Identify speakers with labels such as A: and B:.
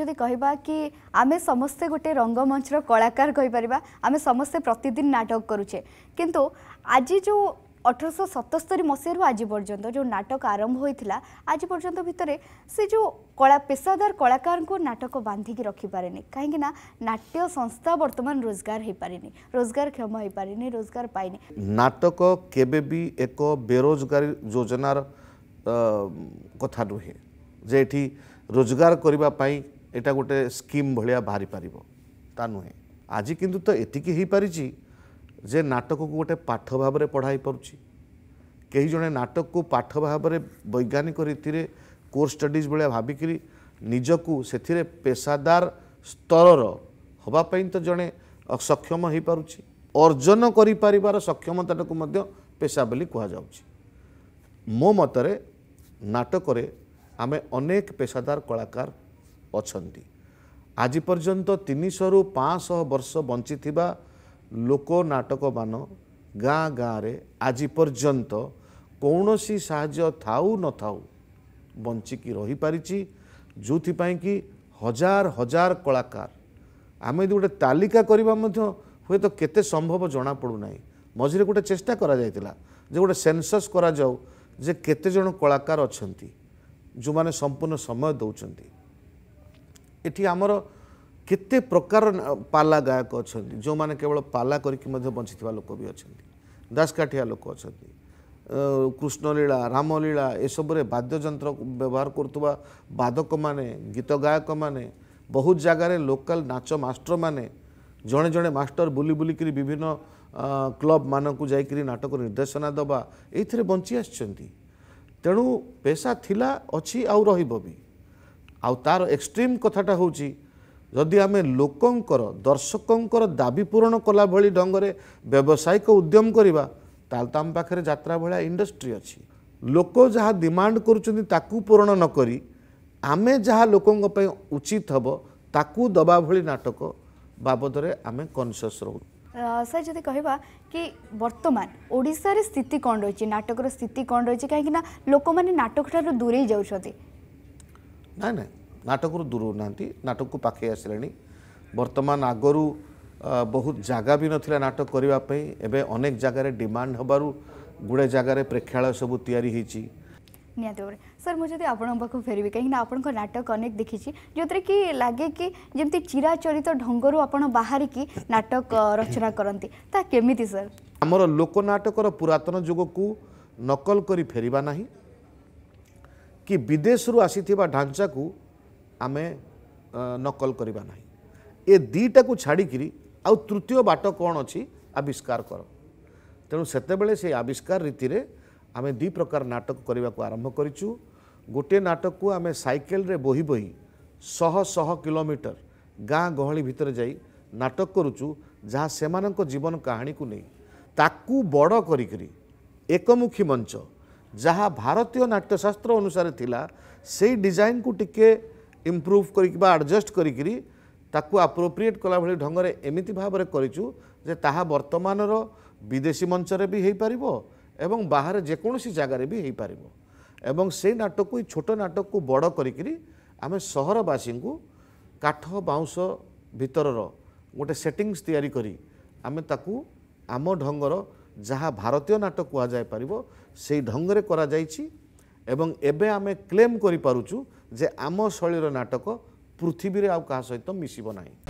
A: যদি কহবা কি আমি সমস্তে গোটে রঙ্গমঞ্চর কলাকার কইপার আমি সমস্তে প্রতিদিন নাটক করুছে কিন্তু আজ যে অঠারশো সতস্তরি মশাইর আজ পর্যন্ত যে নাটক আরম্ভ হয়েছিল আজ পর্যন্ত ভিতরে সে যে কলা পেশাদার কলাকার নাটক বাঁধিকি রক্ষিপারে কাইকি না নাট্য সংস্থা বর্তমান রোজগার হয়েপারে রোজগারক্ষম হয়েপারে রোজগার পাইনি
B: নাটক কেবেবি এক বেরোজগার যোজনার কথা নুহে যে এটি রোজগার করা এটা ଗୋଟେ ସ୍କିମ୍ ଭଳିଆ ବାହାରିପାରିବ ତା ନୁହେଁ ଆଜି କିନ୍ତୁ ତ ଏତିକି ହେଇପାରିଛି ଯେ ନାଟକକୁ ଗୋଟେ ପାଠ ଭାବରେ ପଢ଼ା ହେଇପାରୁଛି କେହି ଜଣେ ନାଟକକୁ ପାଠ ଭାବରେ ବୈଜ୍ଞାନିକ ରୀତିରେ କୋର୍ସ ଷ୍ଟଡିଜ୍ ଭଳିଆ ଭାବିକିରି ନିଜକୁ ସେଥିରେ ପେସାଦାର ସ୍ତରର ହେବା ପାଇଁ ତ ଜଣେ ସକ୍ଷମ ହେଇପାରୁଛି ଅର୍ଜନ କରିପାରିବାର ସକ୍ଷମତାଟାକୁ ମଧ୍ୟ ପେଶା ବୋଲି କୁହାଯାଉଛି ମୋ ମତରେ ନାଟକରେ ଆମେ ଅନେକ ପେସାଦାର କଳାକାର ଅଛନ୍ତି ଆଜି ପର୍ଯ୍ୟନ୍ତ ତିନିଶହରୁ ପାଞ୍ଚଶହ ବର୍ଷ ବଞ୍ଚିଥିବା ଲୋକ ନାଟକମାନ ଗାଁ ଗାଁରେ ଆଜି ପର୍ଯ୍ୟନ୍ତ କୌଣସି ସାହାଯ୍ୟ ଥାଉ ନଥାଉ ବଞ୍ଚିକି ରହିପାରିଛି ଯେଉଁଥିପାଇଁ କି ହଜାର ହଜାର କଳାକାର ଆମେ ଯଦି ଗୋଟେ ତାଲିକା କରିବା ମଧ୍ୟ ହୁଏତ କେତେ ସମ୍ଭବ ଜଣାପଡ଼ୁନାହିଁ ମଝିରେ ଗୋଟେ ଚେଷ୍ଟା କରାଯାଇଥିଲା ଯେ ଗୋଟେ ସେନ୍ସସ୍ କରାଯାଉ ଯେ କେତେ ଜଣ କଳାକାର ଅଛନ୍ତି ଯେଉଁମାନେ ସମ୍ପୂର୍ଣ୍ଣ ସମୟ ଦେଉଛନ୍ତି ଏଠି ଆମର କେତେ ପ୍ରକାର ପାଲା ଗାୟକ ଅଛନ୍ତି ଯେଉଁମାନେ କେବଳ ପାଲା କରିକି ମଧ୍ୟ ବଞ୍ଚିଥିବା ଲୋକ ବି ଅଛନ୍ତି ଦାସକାଠିଆ ଲୋକ ଅଛନ୍ତି କୃଷ୍ଣଲୀଳା ରାମଲୀଳା ଏସବୁରେ ବାଦ୍ୟଯନ୍ତ୍ର ବ୍ୟବହାର କରୁଥିବା ବାଦକମାନେ ଗୀତ ଗାୟକମାନେ ବହୁତ ଜାଗାରେ ଲୋକାଲ ନାଚ ମାଷ୍ଟରମାନେ ଜଣେ ଜଣେ ମାଷ୍ଟର ବୁଲି ବୁଲିକିରି ବିଭିନ୍ନ କ୍ଲବ୍ମାନଙ୍କୁ ଯାଇକିରି ନାଟକ ନିର୍ଦ୍ଦେଶନା ଦେବା ଏଇଥିରେ ବଞ୍ଚି ଆସିଛନ୍ତି ତେଣୁ ପେସା ଥିଲା ଅଛି ଆଉ ରହିବ ବି ଆଉ ତା'ର ଏକ୍ସଟ୍ରିମ୍ କଥାଟା ହେଉଛି ଯଦି ଆମେ ଲୋକଙ୍କର ଦର୍ଶକଙ୍କର ଦାବି ପୂରଣ କଲା ଭଳି ଢଙ୍ଗରେ ବ୍ୟବସାୟିକ ଉଦ୍ୟମ କରିବା ତାହେଲେ ତ ଆମ ପାଖରେ ଯାତ୍ରା ଭଳିଆ ଇଣ୍ଡଷ୍ଟ୍ରି ଅଛି ଲୋକ ଯାହା ଡିମାଣ୍ଡ କରୁଛନ୍ତି ତାକୁ ପୂରଣ ନ କରି ଆମେ ଯାହା ଲୋକଙ୍କ ପାଇଁ ଉଚିତ ହେବ ତାକୁ ଦେବା ଭଳି ନାଟକ ବାବଦରେ ଆମେ କନସିୟସ୍ ରହୁ
A: ସାର୍ ଯଦି କହିବା କି ବର୍ତ୍ତମାନ ଓଡ଼ିଶାରେ ସ୍ଥିତି କ'ଣ ରହିଛି ନାଟକର ସ୍ଥିତି କ'ଣ ରହିଛି କାହିଁକିନା ଲୋକମାନେ ନାଟକଠାରୁ ଦୂରେଇ ଯାଉଛନ୍ତି
B: ନାଇଁ ନାଇଁ ନାଟକରୁ ଦୂରଉନାହାନ୍ତି ନାଟକକୁ ପାଖେଇ ଆସିଲେଣି ବର୍ତ୍ତମାନ ଆଗରୁ ବହୁତ ଜାଗା ବି ନଥିଲା ନାଟକ କରିବା ପାଇଁ ଏବେ ଅନେକ ଜାଗାରେ ଡିମାଣ୍ଡ ହେବାରୁ ଗୁଡ଼ାଏ ଜାଗାରେ ପ୍ରେକ୍ଷାଳୟ ସବୁ ତିଆରି ହୋଇଛି
A: ନିହାତି ଭାବରେ ସାର୍ ମୁଁ ଯଦି ଆପଣଙ୍କ ପାଖକୁ ଫେରିବି କାହିଁକିନା ଆପଣଙ୍କ ନାଟକ ଅନେକ ଦେଖିଛି ଯେଉଁଥିରେ କି ଲାଗେ କି ଯେମିତି ଚିରାଚରିତ ଢଙ୍ଗରୁ ଆପଣ ବାହାରିକି ନାଟକ ରଚନା କରନ୍ତି ତାହା କେମିତି ସାର୍
B: ଆମର ଲୋକ ନାଟକର ପୁରାତନ ଯୁଗକୁ ନକଲ କରି ଫେରିବା ନାହିଁ କି ବିଦେଶରୁ ଆସିଥିବା ଢାଞ୍ଚାକୁ ଆମେ ନକଲ କରିବା ନାହିଁ ଏ ଦୁଇଟାକୁ ଛାଡ଼ିକିରି ଆଉ ତୃତୀୟ ବାଟ କ'ଣ ଅଛି ଆବିଷ୍କାର କର ତେଣୁ ସେତେବେଳେ ସେ ଆବିଷ୍କାର ରୀତିରେ ଆମେ ଦୁଇ ପ୍ରକାର ନାଟକ କରିବାକୁ ଆରମ୍ଭ କରିଛୁ ଗୋଟିଏ ନାଟକକୁ ଆମେ ସାଇକେଲରେ ବୋହି ବୋହି ଶହ ଶହ କିଲୋମିଟର ଗାଁ ଗହଳି ଭିତରେ ଯାଇ ନାଟକ କରୁଛୁ ଯାହା ସେମାନଙ୍କ ଜୀବନ କାହାଣୀକୁ ନେଇ ତାକୁ ବଡ଼ କରିକିରି ଏକମୁଖୀ ମଞ୍ଚ ଯାହା ଭାରତୀୟ ନାଟ୍ୟଶାସ୍ତ୍ର ଅନୁସାରେ ଥିଲା ସେଇ ଡିଜାଇନ୍କୁ ଟିକେ ইম্প্রুভ করি বা আডজস্ট করি তাকে আপ্রোপ্রিয়েট কলাভাবে ঢঙ্গরে এমিতি ভাবে করেছু যে তাহা বর্তমানর বিদেশী মঞ্চরে বি হয়েপারিব এবং বাহারে যেকোনসি জায়গায় বি হয়েপারিব এবং সেই নাটকু এই ছোট নাটকু বড় করি আমি সহরবাসীঙ্কু কাঠ বাউঁশ ভিতরর গোটে সেটিংস তৈরি করি আমি তাকে আম ঢঙ্গর যাহা ভারতীয় নাটক কুহযাই পারিব সেই ঢঙ্গরে করা যাইছি ଏବଂ ଏବେ ଆମେ କ୍ଲେମ୍ କରିପାରୁଛୁ ଯେ ଆମ ଶୈଳୀର ନାଟକ ପୃଥିବୀରେ ଆଉ କାହା ସହିତ ମିଶିବ ନାହିଁ